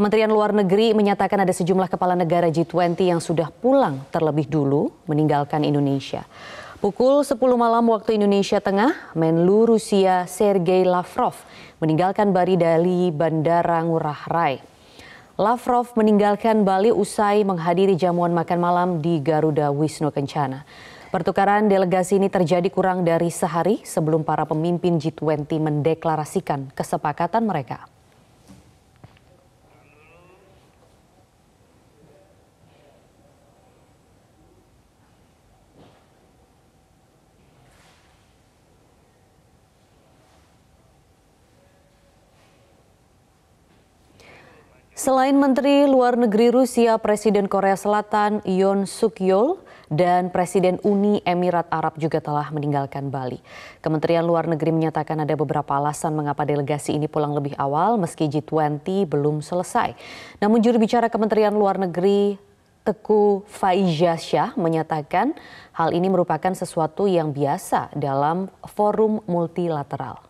Kementerian Luar Negeri menyatakan ada sejumlah kepala negara G20 yang sudah pulang terlebih dulu meninggalkan Indonesia. Pukul 10 malam waktu Indonesia Tengah, Menlu Rusia Sergei Lavrov meninggalkan Bali dari Bandara Ngurah Rai. Lavrov meninggalkan Bali usai menghadiri jamuan makan malam di Garuda Wisnu Kencana. Pertukaran delegasi ini terjadi kurang dari sehari sebelum para pemimpin G20 mendeklarasikan kesepakatan mereka. Selain Menteri Luar Negeri Rusia, Presiden Korea Selatan Yoon Suk Yeol dan Presiden Uni Emirat Arab juga telah meninggalkan Bali. Kementerian Luar Negeri menyatakan ada beberapa alasan mengapa delegasi ini pulang lebih awal meski G20 belum selesai. Namun juru bicara Kementerian Luar Negeri Teku Faizah Syah menyatakan hal ini merupakan sesuatu yang biasa dalam forum multilateral.